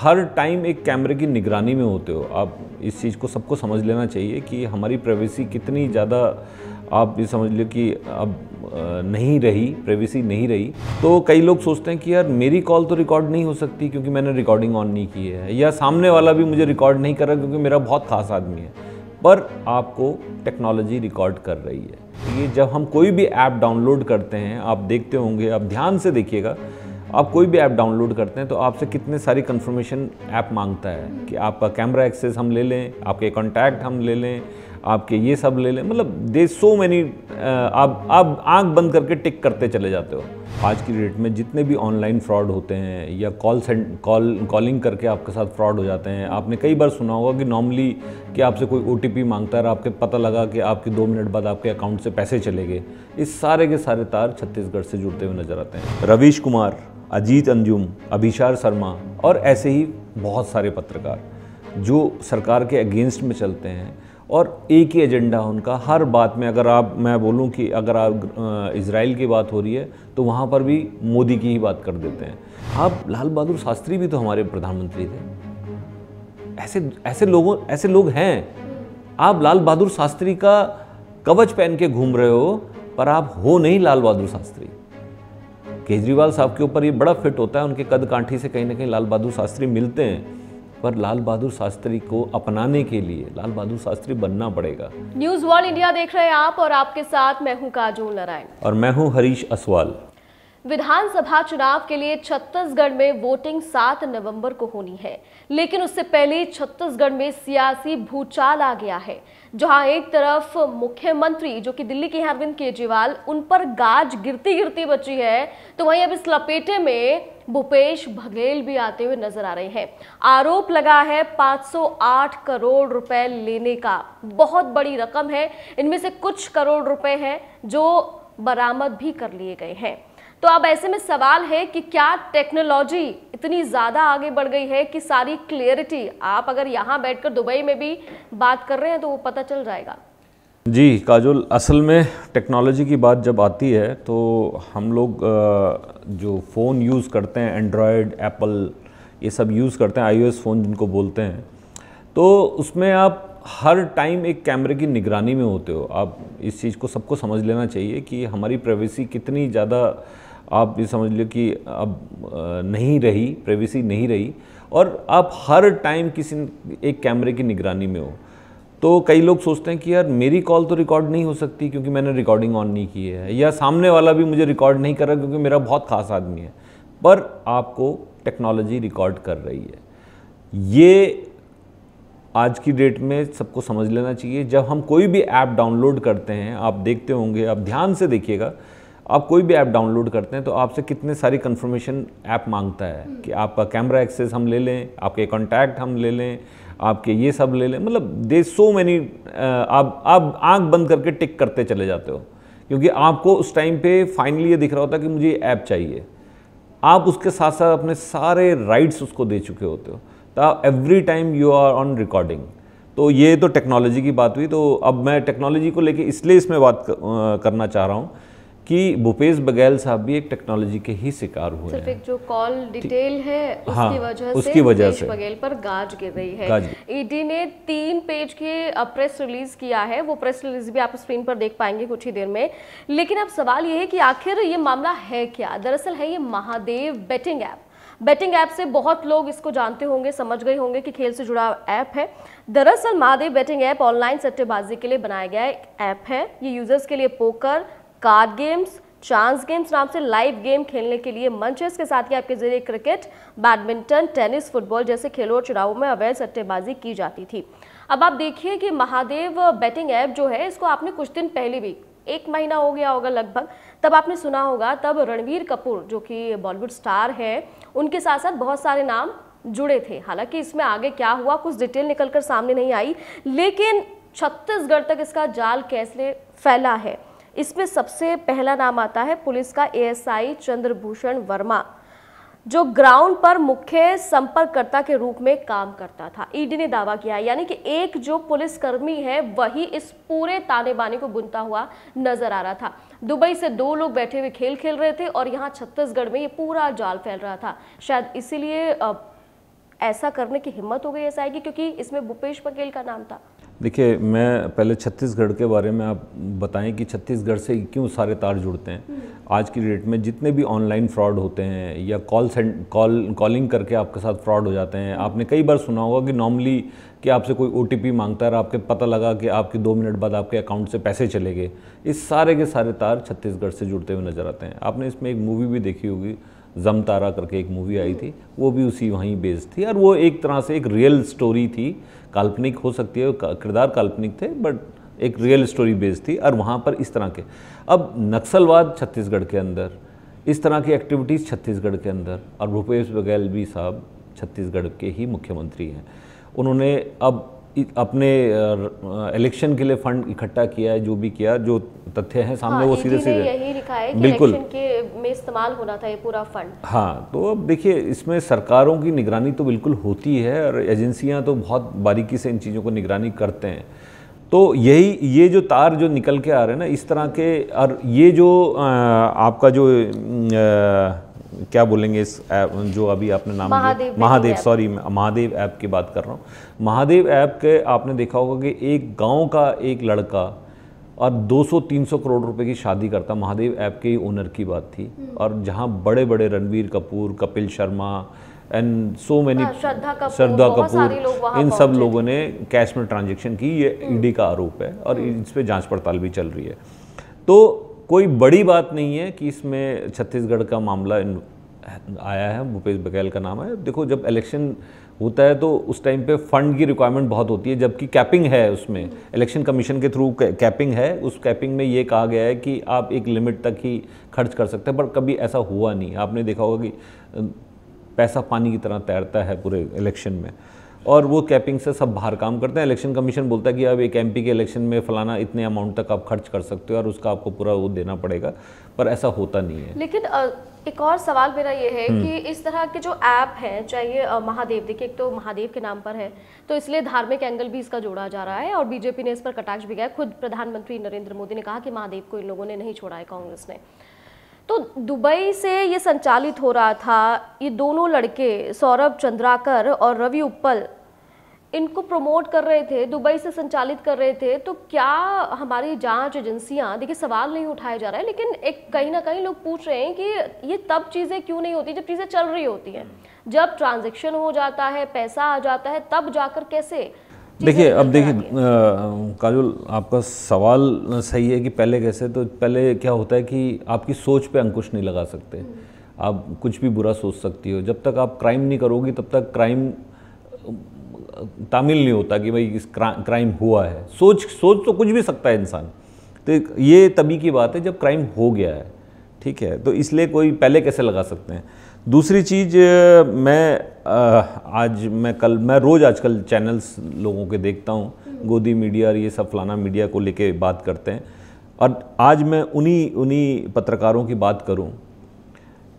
हर time एक कैमरे की निगरानी में होते हो आप इस चीज़ को सबको समझ लेना चाहिए कि हमारी प्राइवेसी कितनी ज़्यादा आप ये समझ लो कि अब नहीं रही प्राइवेसी नहीं रही तो कई लोग सोचते हैं कि यार मेरी कॉल तो रिकॉर्ड नहीं हो सकती क्योंकि मैंने रिकॉर्डिंग ऑन नहीं की है या सामने वाला भी मुझे रिकॉर्ड नहीं कर रहा क्योंकि मेरा बहुत खास आदमी है पर आपको टेक्नोलॉजी रिकॉर्ड कर रही है ये जब हम कोई भी ऐप डाउनलोड करते हैं आप देखते होंगे आप ध्यान से देखिएगा आप कोई भी ऐप डाउनलोड करते हैं तो आपसे कितने सारी कंफर्मेशन ऐप मांगता है कि आपका कैमरा एक्सेस हम ले लें आपके कॉन्टैक्ट हम ले लें आपके ये सब ले लें मतलब दे सो मैनी आप आप आँख बंद करके टिक करते चले जाते हो आज की डेट में जितने भी ऑनलाइन फ्रॉड होते हैं या कॉल सेंट कॉल कॉलिंग करके आपके साथ फ्रॉड हो जाते हैं आपने कई बार सुना होगा कि नॉर्मली कि आपसे कोई ओ मांगता है और आपके पता लगा कि आपके दो मिनट बाद आपके अकाउंट से पैसे चले गए इस सारे के सारे तार छत्तीसगढ़ से जुड़ते हुए नजर आते हैं रवीश कुमार अजीत अंजुम अभिशार शर्मा और ऐसे ही बहुत सारे पत्रकार जो सरकार के अगेंस्ट में चलते हैं और एक ही एजेंडा उनका हर बात में अगर आप मैं बोलूं कि अगर आप इसराइल की बात हो रही है तो वहाँ पर भी मोदी की ही बात कर देते हैं आप लाल बहादुर शास्त्री भी तो हमारे प्रधानमंत्री थे ऐसे ऐसे लोगों ऐसे लोग हैं आप लाल बहादुर शास्त्री का कवच पहन के घूम रहे हो पर आप हो नहीं लाल बहादुर शास्त्री केजरीवाल साहब के ऊपर ये बड़ा फिट होता है उनके कद कांठी से कहीं ना कहीं लाल बहादुर शास्त्री मिलते हैं पर लाल बहादुर शास्त्री को अपनाने के लिए लाल बहादुर शास्त्री बनना पड़ेगा न्यूज वर्ल्ड इंडिया देख रहे हैं आप और आपके साथ मैं हूँ काजोल नारायण और मैं हूँ हरीश असवाल विधानसभा चुनाव के लिए छत्तीसगढ़ में वोटिंग 7 नवंबर को होनी है लेकिन उससे पहले छत्तीसगढ़ में सियासी भूचाल आ गया है जहां एक तरफ मुख्यमंत्री जो कि दिल्ली के अरविंद केजरीवाल उन पर गाज गिरती गिरती बची है तो वहीं अब इस लपेटे में भूपेश बघेल भी आते हुए नजर आ रहे हैं आरोप लगा है 508 करोड़ रुपए लेने का बहुत बड़ी रकम है इनमें से कुछ करोड़ रुपए हैं जो बरामद भी कर लिए गए हैं तो अब ऐसे में सवाल है कि क्या टेक्नोलॉजी इतनी ज़्यादा आगे बढ़ गई है कि सारी क्लियरिटी आप अगर यहाँ बैठकर दुबई में भी बात कर रहे हैं तो वो पता चल जाएगा जी काजुल असल में टेक्नोलॉजी की बात जब आती है तो हम लोग जो फ़ोन यूज़ करते हैं एंड्रॉयड एप्पल ये सब यूज़ करते हैं आईओएस फ़ोन जिनको बोलते हैं तो उसमें आप हर टाइम एक कैमरे की निगरानी में होते हो आप इस चीज़ को सबको समझ लेना चाहिए कि हमारी प्राइवेसी कितनी ज़्यादा आप ये समझ लो कि अब नहीं रही प्राइवेसी नहीं रही और आप हर टाइम किसी एक कैमरे की निगरानी में हो तो कई लोग सोचते हैं कि यार मेरी कॉल तो रिकॉर्ड नहीं हो सकती क्योंकि मैंने रिकॉर्डिंग ऑन नहीं की है या सामने वाला भी मुझे रिकॉर्ड नहीं कर रहा क्योंकि मेरा बहुत खास आदमी है पर आपको टेक्नोलॉजी रिकॉर्ड कर रही है ये आज की डेट में सबको समझ लेना चाहिए जब हम कोई भी ऐप डाउनलोड करते हैं आप देखते होंगे आप ध्यान से देखिएगा आप कोई भी ऐप डाउनलोड करते हैं तो आपसे कितने सारी कन्फर्मेशन ऐप मांगता है हम्म। कि आपका कैमरा एक्सेस हम ले लें आपके कॉन्टैक्ट हम ले लें आपके ये सब ले लें मतलब दे सो मैनी आप आप आँख बंद करके टिक करते चले जाते हो क्योंकि आपको उस टाइम पे फाइनली ये दिख रहा होता है कि मुझे ऐप चाहिए आप उसके साथ साथ अपने सारे राइट्स उसको दे चुके होते हो तो every time you are on recording तो ये तो टेक्नोलॉजी की बात हुई तो अब मैं टेक्नोलॉजी को लेके इसलिए इसमें बात करना चाह रहा हूँ कि भूपेश बघेल साहब भी एक टेक्नोलॉजी के ही शिकार हुए हैं। जो कॉल डिटेल है उसकी हाँ, वजह से उसकी वजह से बघेल पर गाज गिर रही है ईडी e ने तीन पेज के प्रेस रिलीज किया है वो प्रेस रिलीज भी आप स्क्रीन पर देख पाएंगे कुछ ही देर में लेकिन अब सवाल ये है कि आखिर ये मामला है क्या दरअसल है ये Mahadev betting app betting app से बहुत लोग इसको जानते होंगे समझ गए होंगे कि खेल से जुड़ा ऐप है दरअसल महादेव बेटिंग ऐप ऑनलाइन सट्टेबाजी के लिए बनाया गया एक ऐप है ये यूजर्स के लिए poker card games chance games नाम से लाइव गेम खेलने के लिए मंच के साथ ही आपके जरिए क्रिकेट बैडमिंटन टेनिस फुटबॉल जैसे खेलों और चुनावों में अवैध सट्टेबाजी की जाती थी अब आप देखिए कि महादेव बैटिंग ऐप जो है इसको आपने कुछ दिन पहले भी एक महीना हो गया होगा लगभग तब आपने सुना होगा तब रणवीर कपूर जो कि बॉलीवुड स्टार हैं उनके साथ साथ बहुत सारे नाम जुड़े थे हालांकि इसमें आगे क्या हुआ कुछ डिटेल निकलकर सामने नहीं आई लेकिन छत्तीसगढ़ तक इसका जाल कैसे फैला है इसमें सबसे पहला नाम आता है पुलिस का एएसआई चंद्रभूषण वर्मा जो ग्राउंड पर मुख्य संपर्ककर्ता के रूप में काम करता था ईडी ने दावा किया है यानी कि एक जो पुलिसकर्मी है वही इस पूरे ताने बाने को बुनता हुआ नजर आ रहा था दुबई से दो लोग बैठे हुए खेल खेल रहे थे और यहाँ छत्तीसगढ़ में ये पूरा जाल फैल रहा था शायद इसीलिए ऐसा करने की हिम्मत हो गई एस आई की क्योंकि इसमें भूपेश बघेल का नाम था देखिए मैं पहले छत्तीसगढ़ के बारे में आप बताएं कि छत्तीसगढ़ से क्यों सारे तार जुड़ते हैं हम्म। आज की डेट में जितने भी ऑनलाइन फ्रॉड होते हैं या कॉल सेंट कॉल कॉलिंग करके आपके साथ फ्रॉड हो जाते हैं आपने कई बार सुना होगा कि नॉर्मली कि आपसे कोई ओ मांगता है और आपके पता लगा कि आपके दो मिनट बाद आपके अकाउंट से पैसे चले गए इस सारे के सारे तार छत्तीसगढ़ से जुड़ते हुए नज़र आते हैं आपने इसमें एक मूवी भी देखी होगी जम तारा करके एक मूवी आई थी वो भी उसी वहीं बेस्ड थी और वो एक तरह से एक रियल स्टोरी थी काल्पनिक हो सकती है किरदार काल्पनिक थे बट एक रियल स्टोरी बेस्ड थी और वहाँ पर इस तरह के अब नक्सलवाद छत्तीसगढ़ के अंदर इस तरह की एक्टिविटीज़ छत्तीसगढ़ के अंदर और भूपेश बघेल भी साहब छत्तीसगढ़ के ही मुख्यमंत्री हैं उन्होंने अब अपने इलेक्शन के लिए फंड इकट्ठा किया है जो भी किया जो तथ्य है सामने हाँ, वो सीधे सीधे यही लिखा है कि बिल्कुल के में इस्तेमाल होना था ये पूरा फंड हाँ तो अब देखिए इसमें सरकारों की निगरानी तो बिल्कुल होती है और एजेंसियाँ तो बहुत बारीकी से इन चीज़ों को निगरानी करते हैं तो यही ये जो तार जो निकल के आ रहे हैं ना इस तरह के और ये जो आ, आपका जो आ, क्या बोलेंगे इस ऐप जो अभी आपने नाम महादेव महादेव सॉरी महादेव ऐप की बात कर रहा हूँ महादेव ऐप के आपने देखा होगा कि एक गांव का एक लड़का और 200-300 करोड़ रुपए की शादी करता महादेव ऐप के ही ओनर की बात थी हम्म। और जहाँ बड़े बड़े Ranbir Kapoor Kapil Sharma and so many Shraddha Kapoor, इन सब लोगों ने कैश में ट्रांजेक्शन की ये हम्म। ईडी का आरोप है और हम्म। इस पर जाँच पड़ताल भी चल रही है तो कोई बड़ी बात नहीं है कि इसमें छत्तीसगढ़ का मामला आया है भूपेश बघेल का नाम है देखो जब इलेक्शन होता है तो उस टाइम पे फंड की रिक्वायरमेंट बहुत होती है जबकि कैपिंग है उसमें इलेक्शन कमीशन के थ्रू कैपिंग है उस कैपिंग में ये कहा गया है कि आप एक लिमिट तक ही खर्च कर सकते हैं पर कभी ऐसा हुआ नहीं आपने देखा होगा कि पैसा पानी की तरह तैरता है पूरे इलेक्शन में और वो कैपिंग से सब बाहर काम करते हैं इलेक्शन कमीशन बोलता है कि अब एक एम के इलेक्शन में फलाना इतने अमाउंट तक आप खर्च कर सकते हो और उसका आपको पूरा वो देना पड़ेगा पर ऐसा होता नहीं है लेकिन एक और सवाल मेरा ये है हम्म। कि इस तरह के जो ऐप हैं चाहे महादेव देखिए एक तो महादेव के नाम पर है तो इसलिए धार्मिक एंगल भी इसका जोड़ा जा रहा है और बीजेपी ने इस पर कटाक्ष भी किया खुद प्रधानमंत्री नरेंद्र मोदी ने कहा कि महादेव को इन लोगों ने नहीं छोड़ा है कांग्रेस ने तो दुबई से ये संचालित हो रहा था ये दोनों लड़के सौरभ चंद्राकर और रवि उप्पल इनको प्रमोट कर रहे थे दुबई से संचालित कर रहे थे तो क्या हमारी जांच एजेंसियां देखिए सवाल नहीं उठाए जा रहा है लेकिन एक कहीं ना कहीं लोग पूछ रहे हैं कि ये तब चीज़ें क्यों नहीं होती जब चीज़ें चल रही होती हैं जब ट्रांजेक्शन हो जाता है पैसा आ जाता है तब जाकर कैसे देखिए अब देखिए काजुल आपका सवाल सही है कि पहले कैसे तो पहले क्या होता है कि आपकी सोच पे अंकुश नहीं लगा सकते हम्म। आप कुछ भी बुरा सोच सकती हो जब तक आप क्राइम नहीं करोगी तब तक क्राइम तामिल नहीं होता कि भाई इस क्रा, क्राइम हुआ है सोच सोच तो कुछ भी सकता है इंसान तो ये तभी की बात है जब क्राइम हो गया है ठीक है तो इसलिए कोई पहले कैसे लगा सकते हैं दूसरी चीज़ मैं आज मैं कल मैं रोज़ आजकल चैनल्स लोगों के देखता हूँ हम्म। गोदी मीडिया और ये सब फलाना मीडिया को लेके बात करते हैं और आज मैं उन्हीं उन्हीं पत्रकारों की बात करूँ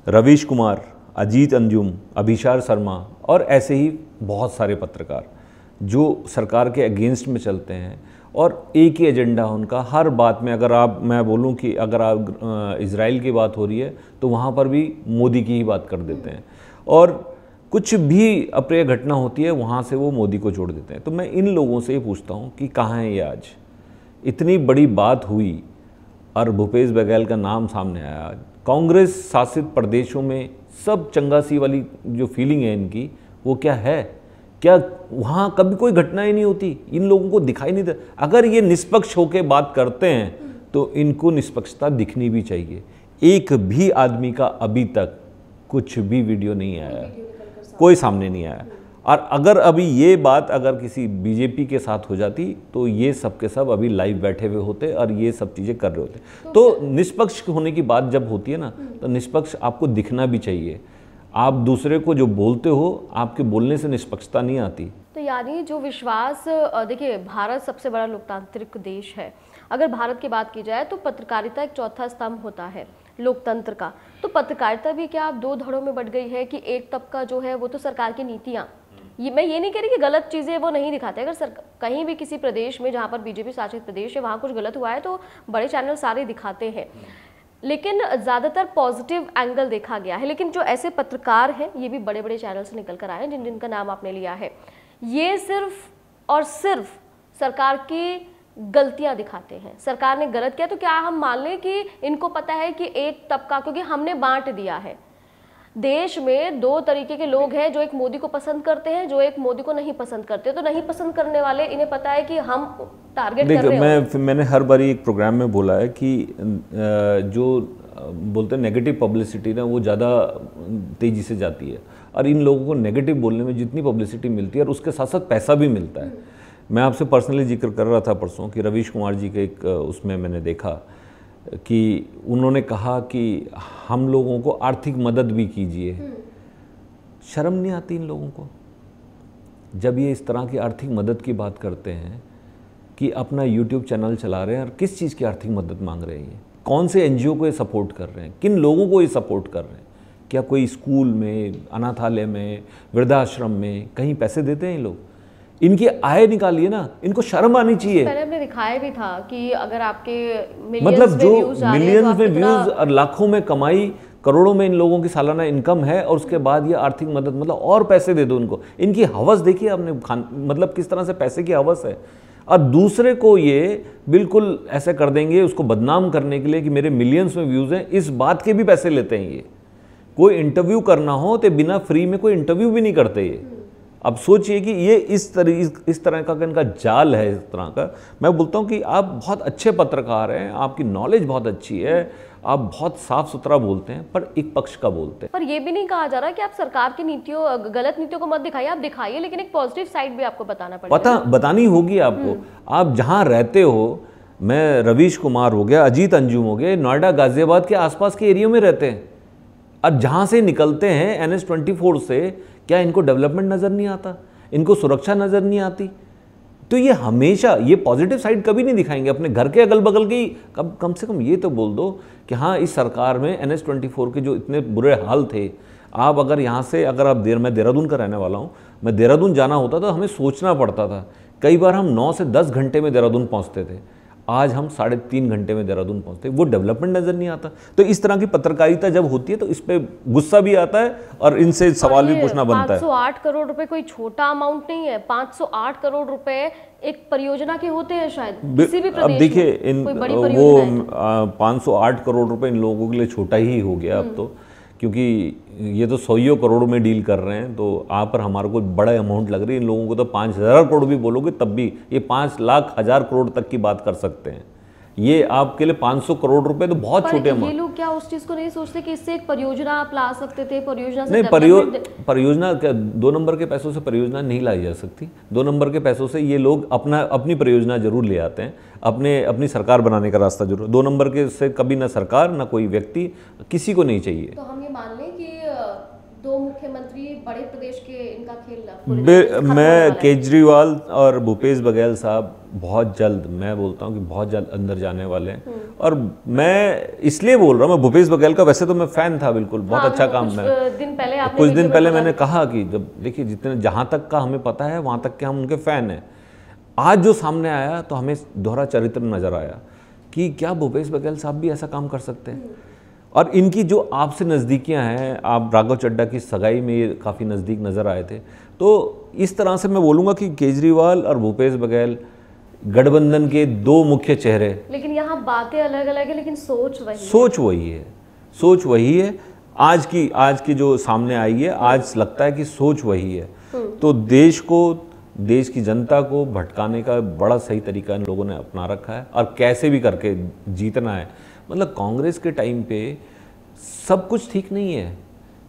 रवीश कुमार अजीत अंजुम अभिशार शर्मा और ऐसे ही बहुत सारे पत्रकार जो सरकार के अगेंस्ट में चलते हैं और एक ही एजेंडा उनका हर बात में अगर आप मैं बोलूं कि अगर आप इसराइल की बात हो रही है तो वहाँ पर भी मोदी की ही बात कर देते हैं और कुछ भी अप्रिय घटना होती है वहाँ से वो मोदी को जोड़ देते हैं तो मैं इन लोगों से ये पूछता हूँ कि कहाँ है ये आज इतनी बड़ी बात हुई और भूपेश बघेल का नाम सामने आया आज कांग्रेस शासित प्रदेशों में सब चंगासी वाली जो फीलिंग है इनकी वो क्या है क्या वहाँ कभी कोई घटना ही नहीं होती इन लोगों को दिखाई नहीं देता अगर ये निष्पक्ष होकर बात करते हैं तो इनको निष्पक्षता दिखनी भी चाहिए एक भी आदमी का अभी तक कुछ भी वीडियो नहीं आया कोई सामने नहीं आया और अगर अभी ये बात अगर किसी बीजेपी के साथ हो जाती तो ये सब के सब अभी लाइव बैठे हुए होते और ये सब चीज़ें कर रहे होते तो, तो निष्पक्ष होने की बात जब होती है ना तो निष्पक्ष आपको दिखना भी चाहिए आप दूसरे को जो बोलते हो आपके बोलने से निष्पक्षता नहीं आती तो यानी जो विश्वास देखिए भारत सबसे बड़ा लोकतांत्रिक देश है अगर भारत की बात की जाए तो पत्रकारिता एक चौथा स्तंभ होता है लोकतंत्र का तो पत्रकारिता भी क्या आप दो धड़ों में बढ़ गई है कि एक तबका जो है वो तो सरकार की नीतियाँ ये मैं ये नहीं कह रही कि गलत चीज़ें वो नहीं दिखाते अगर सर कहीं भी किसी प्रदेश में जहाँ पर बीजेपी शासित प्रदेश है वहाँ कुछ गलत हुआ है तो बड़े चैनल सारे दिखाते हैं लेकिन ज़्यादातर पॉजिटिव एंगल देखा गया है लेकिन जो ऐसे पत्रकार हैं ये भी बड़े बड़े चैनल से निकल कर आए हैं जिन जिनका नाम आपने लिया है ये सिर्फ और सिर्फ सरकार की गलतियां दिखाते हैं सरकार ने गलत किया तो क्या हम मान लें कि इनको पता है कि एक तबका क्योंकि हमने बांट दिया है देश में दो तरीके के लोग हैं जो एक मोदी को पसंद करते हैं जो एक मोदी को नहीं पसंद करते तो नहीं पसंद करने वाले इन्हें पता है कि हम टारगेट कर रहे मैं मैंने हर बारी एक प्रोग्राम में बोला है कि जो बोलते हैं नेगेटिव पब्लिसिटी ना वो ज़्यादा तेज़ी से जाती है और इन लोगों को नेगेटिव बोलने में जितनी पब्लिसिटी मिलती है और उसके साथ साथ पैसा भी मिलता है हम्म। मैं आपसे पर्सनली जिक्र कर रहा था परसों कि रवीश कुमार जी के एक उसमें मैंने देखा कि उन्होंने कहा कि हम लोगों को आर्थिक मदद भी कीजिए हम्म। शर्म नहीं आती इन लोगों को जब ये इस तरह की आर्थिक मदद की बात करते हैं कि अपना यूट्यूब चैनल चला रहे हैं और किस चीज़ की आर्थिक मदद मांग रहे हैं कौन से एन को ये सपोर्ट कर रहे हैं किन लोगों को ये सपोर्ट कर रहे हैं क्या कोई स्कूल में अनाथालय में वृद्धाश्रम में कहीं पैसे देते हैं ये लोग इनकी आय निकालिए ना इनको शर्म आनी चाहिए पहले दिखाया भी था कि अगर आपके मतलब जो मिलियन तो में व्यूज और लाखों में कमाई करोड़ों में इन लोगों की सालाना इनकम है और उसके बाद ये आर्थिक मदद मतलब और पैसे दे दो इनको इनकी हवस देखिए आपने खान मतलब किस तरह से पैसे की हवस है और दूसरे को ये बिल्कुल ऐसे कर देंगे उसको बदनाम करने के लिए कि मेरे मिलियंस में व्यूज़ हैं इस बात के भी पैसे लेते हैं ये कोई इंटरव्यू करना हो तो बिना फ्री में कोई इंटरव्यू भी नहीं करते ये अब सोचिए कि ये इस तरह इस तरह का इनका जाल है इस तरह का मैं बोलता हूँ कि आप बहुत अच्छे पत्रकार हैं आपकी नॉलेज बहुत अच्छी है आप बहुत साफ सुथरा बोलते हैं पर एक पक्ष का बोलते हैं पर ये भी नहीं कहा जा रहा कि आप सरकार की नीतियों गलत नीतियों को मत दिखाइए आप दिखाइए लेकिन एक पॉजिटिव साइड भी आपको बताना पड़ेगा बता बतानी होगी आपको हम्म। आप जहाँ रहते हो मैं रवीश कुमार हो गया अजीत अंजुम हो गया नोएडा गाजियाबाद के आसपास के एरिया में रहते हैं अब जहाँ से निकलते हैं एन एस ट्वेंटी फोर से क्या इनको डेवलपमेंट नज़र नहीं आता इनको सुरक्षा नज़र नहीं आती तो ये हमेशा ये पॉजिटिव साइड कभी नहीं दिखाएंगे अपने घर के अगल बगल की कब कम से कम ये तो बोल दो कि हाँ इस सरकार में एन एस ट्वेंटी फोर के जो इतने बुरे हाल थे आप अगर यहाँ से अगर आप देर मैं देहरादून का रहने वाला हूँ मैं देहरादून जाना होता तो हमें सोचना पड़ता था कई बार हम नौ से दस घंटे में देहरादून पहुँचते थे आज हम साढ़े तीन घंटे में देहरादून पहुंचते वो डेवलपमेंट नज़र नहीं आता तो इस तरह की पत्रकारिता जब होती है तो इस पर गुस्सा भी आता है और इनसे सवाल भी पूछना बनता है 508 करोड़ रुपए कोई छोटा अमाउंट नहीं है 508 करोड़ रुपए एक परियोजना के होते हैं शायद किसी भी अब देखिए इन वो 508 करोड़ रुपए इन लोगों के लिए छोटा ही हो गया अब हम्म। तो क्योंकि ये तो सौयों करोड़ में डील कर रहे हैं तो आप पर हमारा को बड़ा अमाउंट लग रही है इन लोगों को तो पाँच हज़ार करोड़ भी बोलोगे तब भी ये पाँच लाख हज़ार करोड़ तक की बात कर सकते हैं ये आपके लिए 500 करोड़ रुपए तो बहुत छोटे अमाउंट लोग क्या उस चीज को नहीं सोचते कि इससे एक परियोजना आप ला सकते थे परियोजना से नहीं परियो, परियोजना दो नंबर के पैसों से परियोजना नहीं लाई जा सकती दो नंबर के पैसों से ये लोग अपना अपनी परियोजना जरूर ले आते हैं अपने अपनी सरकार बनाने का रास्ता जरूर दो नंबर के से कभी ना सरकार ना कोई व्यक्ति किसी को नहीं चाहिए तो हम ये मान लें कि दो मुख्यमंत्री बड़े प्रदेश के इनका खेल मैं केजरीवाल और भूपेश बघेल साहब बहुत जल्द मैं बोलता हूँ कि बहुत जल्द अंदर जाने वाले हैं और मैं इसलिए बोल रहा हूँ मैं भूपेश बघेल का वैसे तो मैं फ़ैन था बिल्कुल बहुत हाँ, अच्छा काम मैं दिन पहले आपने कुछ दिन पहले मैंने कहा कि जब देखिए जितने जहाँ तक का हमें पता है वहाँ तक के हम उनके फ़ैन हैं आज जो सामने आया तो हमें दोहरा चरित्र नज़र आया कि क्या भूपेश बघेल साहब भी ऐसा काम कर सकते हैं और इनकी जो आपसे नज़दीकियां हैं आप राघव चड्डा की सगाई में ये काफ़ी नज़दीक नज़र आए थे तो इस तरह से मैं बोलूँगा कि केजरीवाल और भूपेश बघेल गठबंधन के दो मुख्य चेहरे लेकिन यहाँ बातें अलग अलग है लेकिन सोच वही सोच वही है सोच वही है आज की आज की जो सामने आई है आज लगता है कि सोच वही है हम्म। तो देश को देश की जनता को भटकाने का बड़ा सही तरीका इन लोगों ने अपना रखा है और कैसे भी करके जीतना है मतलब कांग्रेस के टाइम पे सब कुछ ठीक नहीं है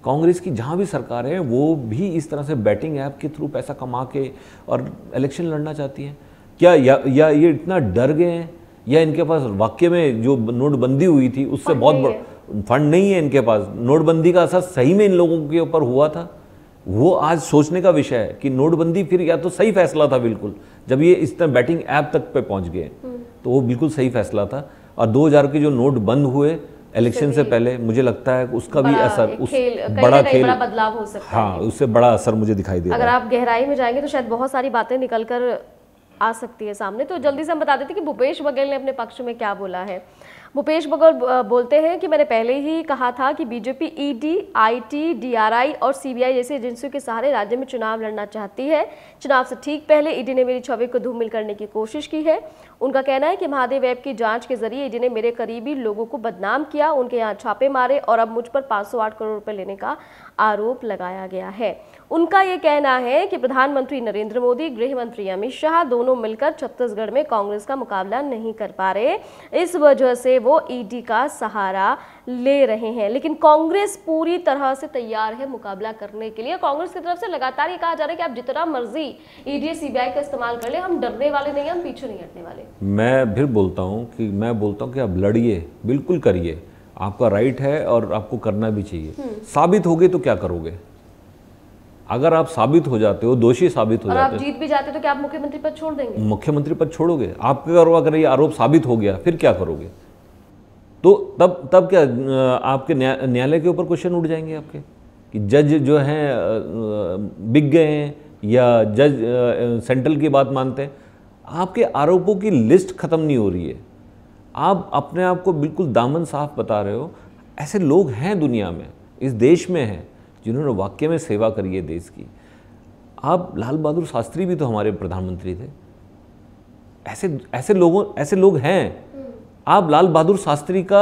कांग्रेस की जहाँ भी सरकार है वो भी इस तरह से बैटिंग ऐप के थ्रू पैसा कमा के और इलेक्शन लड़ना चाहती है क्या या, या ये इतना डर गए हैं या इनके पास वाक्य में जो नोटबंदी हुई थी उससे बहुत फंड नहीं है इनके पास नोटबंदी का असर सही में इन लोगों के ऊपर हुआ था वो आज सोचने का विषय है कि नोटबंदी फिर या तो सही फैसला था बिल्कुल जब ये इस तरह बैटिंग ऐप तक पे पहुंच गए हम्म। तो वो बिल्कुल सही फैसला था और 2000 के जो नोट बंद हुए इलेक्शन से पहले मुझे लगता है उसका भी असर उस खेल, बड़ा खेल बड़ा बदलाव हो सकता हाँ उससे बड़ा असर मुझे दिखाई दे अगर आप गहराई में जाएंगे तो शायद बहुत सारी बातें निकल आ सकती है सामने तो जल्दी से हम बता देते कि भूपेश बघेल ने अपने पक्ष में क्या बोला है भूपेश बघेल बोलते हैं कि मैंने पहले ही कहा था कि बीजेपी ईडी आईटी डीआरआई और सीबीआई जैसी एजेंसियों के सहारे राज्य में चुनाव लड़ना चाहती है चुनाव से ठीक पहले ईडी ने मेरी छवि को धूमिल करने की कोशिश की है उनका कहना है कि महादेव ऐप की जांच के जरिए ईडी ने मेरे करीबी लोगों को बदनाम किया उनके यहाँ छापे मारे और अब मुझ पर पाँच करोड़ रुपये लेने का आरोप लगाया गया है उनका ये कहना है कि प्रधानमंत्री नरेंद्र मोदी गृह मंत्री अमित शाह दोनों मिलकर छत्तीसगढ़ में कांग्रेस का मुकाबला नहीं कर पा रहे इस वजह से वो ईडी e का सहारा ले रहे हैं लेकिन कांग्रेस पूरी तरह से तैयार है मुकाबला करने के लिए कांग्रेस की तरफ से लगातार ये कहा जा रहा है कि आप जितना मर्जी ईडी e सीबीआई का इस्तेमाल कर ले हम डरने वाले नहीं हम पीछे नहीं हटने वाले मैं फिर बोलता हूँ कि मैं बोलता हूँ कि आप लड़िए बिल्कुल करिए आपका राइट है और आपको करना भी चाहिए हम्म। साबित होगे तो क्या करोगे अगर आप साबित हो जाते हो दोषी साबित हो और जाते आप जीत भी जाते तो क्या आप मुख्यमंत्री पद छोड़ देंगे मुख्यमंत्री पद छोड़ोगे आपके अगर ये आरोप साबित हो गया फिर क्या करोगे तो तब तब क्या आपके न्यायालय के ऊपर क्वेश्चन उठ जाएंगे आपके कि जज जो हैं बिक गए हैं या जज सेंट्रल की बात मानते हैं आपके आरोपों की लिस्ट ख़त्म नहीं हो रही है आप अपने आप को बिल्कुल दामन साफ बता रहे हो ऐसे लोग हैं दुनिया में इस देश में हैं जिन्होंने वाक्य में सेवा करी है देश की आप लाल बहादुर शास्त्री भी तो हमारे प्रधानमंत्री थे ऐसे ऐसे लोगों ऐसे लोग हैं आप लाल बहादुर शास्त्री का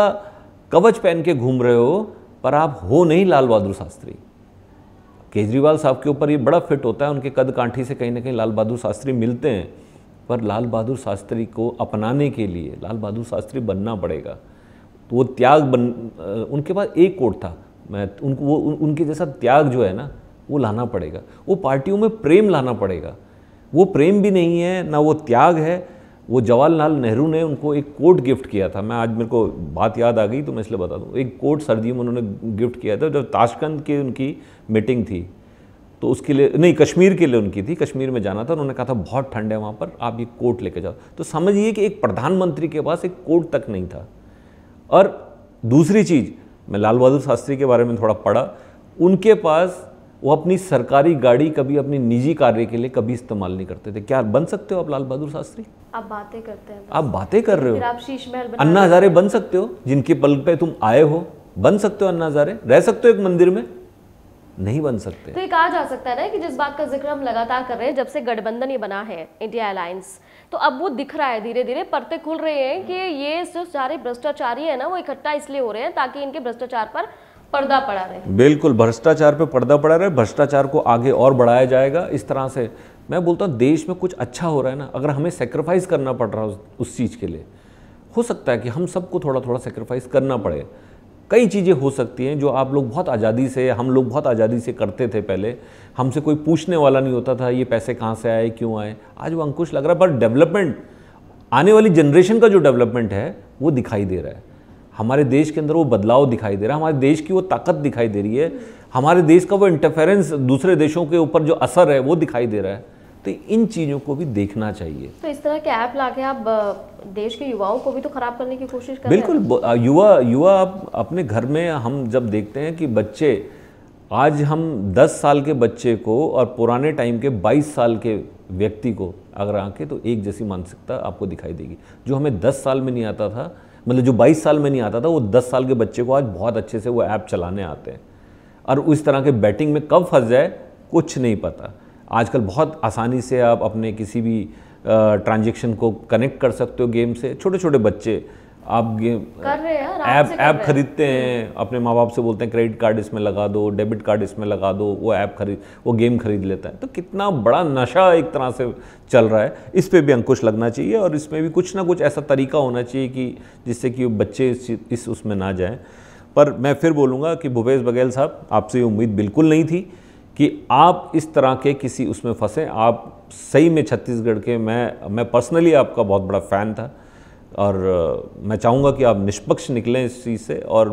कवच पहन के घूम रहे हो पर आप हो नहीं लाल बहादुर शास्त्री केजरीवाल साहब के ऊपर ये बड़ा फिट होता है उनके कद कांठी से कहीं ना कहीं लाल बहादुर शास्त्री मिलते हैं पर लाल बहादुर शास्त्री को अपनाने के लिए लाल बहादुर शास्त्री बनना पड़ेगा तो वो त्याग बन उनके पास एक कोट था मैं उनको वो उन, उनके जैसा त्याग जो है ना वो लाना पड़ेगा वो पार्टियों में प्रेम लाना पड़ेगा वो प्रेम भी नहीं है ना वो त्याग है वो जवाहरलाल नेहरू ने उनको एक कोट गिफ्ट किया था मैं आज मेरे को बात याद आ गई तो मैं इसलिए बता दूँ एक कोट सर्दियों में उन्होंने गिफ्ट किया था जब ताशकंद की उनकी मीटिंग थी तो उसके लिए नहीं कश्मीर के लिए उनकी थी कश्मीर में जाना था उन्होंने कहा था बहुत ठंड है वहाँ पर आप ये कोट लेके जाओ तो समझिए कि एक प्रधानमंत्री के पास एक कोट तक नहीं था और दूसरी चीज़ मैं लाल बहादुर शास्त्री के बारे में थोड़ा पढ़ा उनके पास वो अपनी सरकारी गाड़ी कभी अपने निजी कार्य के लिए कभी इस्तेमाल नहीं करते थे क्या बन सकते हो आप लाल बहादुर शास्त्री आप बातें करते हैं आप बातें कर रहे हो आप शीश महल अन्ना हजारे बन सकते हो जिनके पल पे तुम आए हो बन सकते हो अन्ना हजारे रह सकते हो एक मंदिर में नहीं बन सकते तो ये कहा जा सकता है ना कि जिस बात का जिक्र हम लगातार कर रहे हैं जब से गठबंधन ये बना है इंडिया अलायंस तो अब वो दिख रहा है धीरे धीरे पर्ते खुल रहे हैं कि ये जो सारे भ्रष्टाचारी है ना वो इकट्ठा इसलिए हो रहे हैं ताकि इनके भ्रष्टाचार पर पर्दा पड़ा रहे बिल्कुल भ्रष्टाचार पे पर्दा पड़ा रहे भ्रष्टाचार को आगे और बढ़ाया जाएगा इस तरह से मैं बोलता हूँ देश में कुछ अच्छा हो रहा है ना अगर हमें सेक्रीफाइस करना पड़ रहा है उस चीज़ के लिए हो सकता है कि हम सबको थोड़ा थोड़ा सेक्रीफाइस करना पड़े कई चीज़ें हो सकती हैं जो आप लोग बहुत आज़ादी से हम लोग बहुत आज़ादी से करते थे पहले हमसे कोई पूछने वाला नहीं होता था ये पैसे कहाँ से आए क्यों आए आज वो अंकुश लग रहा है पर डेवलपमेंट आने वाली जनरेशन का जो डेवलपमेंट है वो दिखाई दे रहा है हमारे देश के अंदर वो बदलाव दिखाई दे रहा है हमारे देश की वो ताकत दिखाई दे रही है हमारे देश का वो इंटरफेरेंस दूसरे देशों के ऊपर जो असर है वो दिखाई दे रहा है तो इन चीज़ों को भी देखना चाहिए तो इस तरह के ऐप ला आप देश के युवाओं को भी तो खराब करने की कोशिश कर बिल्कुल युवा युवा आप अपने घर में हम जब देखते हैं कि बच्चे आज हम 10 साल के बच्चे को और पुराने टाइम के 22 साल के व्यक्ति को अगर आंखें तो एक जैसी मानसिकता आपको दिखाई देगी जो हमें 10 साल में नहीं आता था मतलब जो 22 साल में नहीं आता था वो 10 साल के बच्चे को आज बहुत अच्छे से वो ऐप चलाने आते हैं और उस तरह के बैटिंग में कब फंस जाए कुछ नहीं पता आजकल बहुत आसानी से आप अपने किसी भी ट्रांजेक्शन को कनेक्ट कर सकते हो गेम से छोटे छोटे बच्चे आप गेम कर रहे हैं ऐप ऐप खरीदते हैं अपने माँ बाप से बोलते हैं क्रेडिट कार्ड इसमें लगा दो डेबिट कार्ड इसमें लगा दो वो ऐप खरीद वो गेम खरीद लेता है तो कितना बड़ा नशा एक तरह से चल रहा है इस पर भी अंकुश लगना चाहिए और इसमें भी कुछ ना कुछ ऐसा तरीका होना चाहिए कि जिससे कि बच्चे इस, उसमें ना जाएँ पर मैं फिर बोलूँगा कि भूपेश बघेल साहब आपसे ये उम्मीद बिल्कुल नहीं थी कि आप इस तरह के किसी उसमें फंसे आप सही में छत्तीसगढ़ के मैं मैं पर्सनली आपका बहुत बड़ा फ़ैन था और मैं चाहूँगा कि आप निष्पक्ष निकलें इस चीज़ से और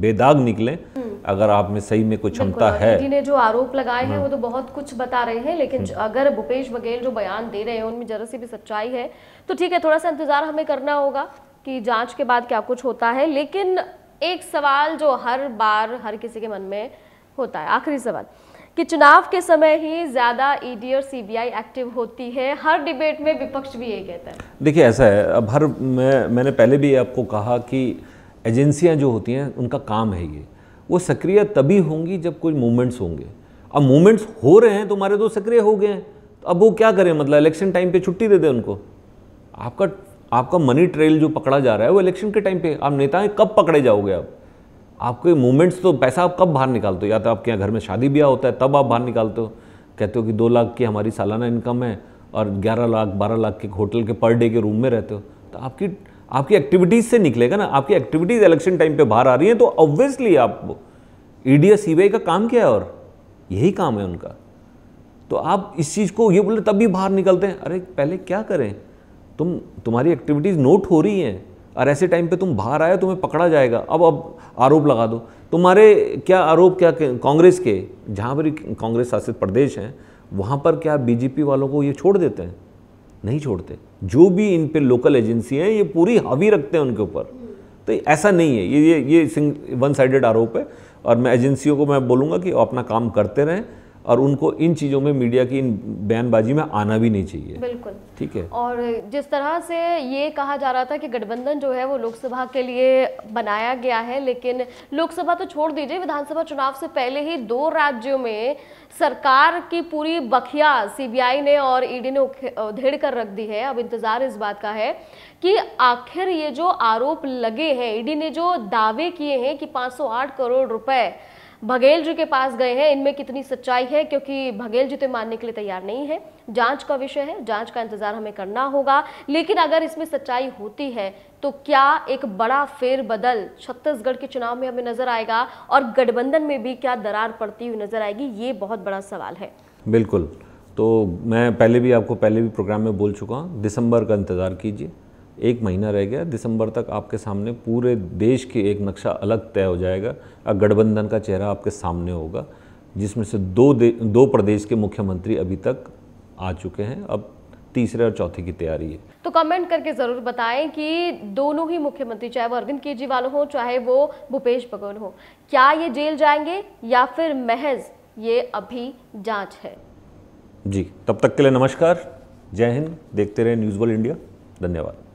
बेदाग निकलें हम्म। अगर आप में सही में कोई क्षमता है ने जो आरोप लगाए हैं हाँ। वो तो बहुत कुछ बता रहे हैं लेकिन हम्म। अगर भूपेश बघेल जो बयान दे रहे हैं उनमें जरा सी भी सच्चाई है तो ठीक है थोड़ा सा इंतज़ार हमें करना होगा कि जांच के बाद क्या कुछ होता है लेकिन एक सवाल जो हर बार हर किसी के मन में होता है आखिरी सवाल कि चुनाव के समय ही ज़्यादा ईडी e और सीबीआई एक्टिव होती है हर डिबेट में विपक्ष भी यही कहता है देखिए ऐसा है अब हर मैं मैंने पहले भी आपको कहा कि एजेंसियां जो होती हैं उनका काम है ये वो सक्रिय तभी होंगी जब कोई मूवमेंट्स होंगे अब मूवमेंट्स हो रहे हैं तो हमारे तो सक्रिय हो गए हैं तो अब वो क्या करें मतलब इलेक्शन टाइम पर छुट्टी दे दें उनको आपका आपका मनी ट्रेल जो पकड़ा जा रहा है वो इलेक्शन के टाइम पर आप नेताएं कब पकड़े जाओगे आप आपके मूवमेंट्स तो पैसा आप कब बाहर निकालते हो या तो आपके यहाँ घर में शादी ब्याह होता है तब आप बाहर निकालते हो कहते हो कि दो लाख की हमारी सालाना इनकम है और ग्यारह लाख बारह लाख के होटल के पर डे के रूम में रहते हो तो आपकी आपकी एक्टिविटीज़ से निकलेगा ना आपकी एक्टिविटीज़ इलेक्शन टाइम पे बाहर आ रही हैं तो ऑब्वियसली आप ई e या का काम क्या है और यही काम है उनका तो आप इस चीज़ को ये बोले तब भी बाहर निकलते हैं अरे पहले क्या करें तुम तुम्हारी एक्टिविटीज़ नोट हो रही हैं और ऐसे टाइम पे तुम बाहर आए तुम्हें पकड़ा जाएगा अब अब आरोप लगा दो तुम्हारे क्या आरोप क्या कांग्रेस के जहाँ पर कांग्रेस शासित प्रदेश हैं वहाँ पर क्या बीजेपी वालों को ये छोड़ देते हैं नहीं छोड़ते जो भी इन पर लोकल एजेंसी हैं ये पूरी हावी रखते हैं उनके ऊपर तो ऐसा नहीं है ये ये ये वन साइडेड आरोप है और मैं एजेंसियों को मैं बोलूँगा कि अपना काम करते रहें और उनको इन चीज़ों में मीडिया की इन बयानबाजी में आना भी नहीं चाहिए बिल्कुल ठीक है और जिस तरह से ये कहा जा रहा था कि गठबंधन जो है वो लोकसभा के लिए बनाया गया है लेकिन लोकसभा तो छोड़ दीजिए विधानसभा चुनाव से पहले ही दो राज्यों में सरकार की पूरी बखिया सीबीआई ने और ईडी e ने उधेड़ कर रख दी है अब इंतज़ार इस बात का है कि आखिर ये जो आरोप लगे हैं ईडी e ने जो दावे किए हैं कि 508 करोड़ रुपए भगेल जी के पास गए हैं इनमें कितनी सच्चाई है क्योंकि भगेल जी तो मानने के लिए तैयार नहीं है जांच का विषय है जांच का इंतजार हमें करना होगा लेकिन अगर इसमें सच्चाई होती है तो क्या एक बड़ा फेरबदल छत्तीसगढ़ के चुनाव में हमें नजर आएगा और गठबंधन में भी क्या दरार पड़ती हुई नजर आएगी ये बहुत बड़ा सवाल है बिल्कुल तो मैं पहले भी आपको पहले भी प्रोग्राम में बोल चुका हूँ दिसंबर का इंतज़ार कीजिए एक महीना रह गया दिसंबर तक आपके सामने पूरे देश के एक नक्शा अलग तय हो जाएगा और गठबंधन का चेहरा आपके सामने होगा जिसमें से दो दो प्रदेश के मुख्यमंत्री अभी तक आ चुके हैं अब तीसरे और चौथे की तैयारी है तो कमेंट करके ज़रूर बताएं कि दोनों ही मुख्यमंत्री चाहे वो अरविंद केजरीवाल हो चाहे वो भूपेश बघेल हो क्या ये जेल जाएंगे या फिर महज ये अभी जांच है जी तब तक के लिए नमस्कार जय हिंद देखते रहे न्यूज़ वर्ल्ड इंडिया धन्यवाद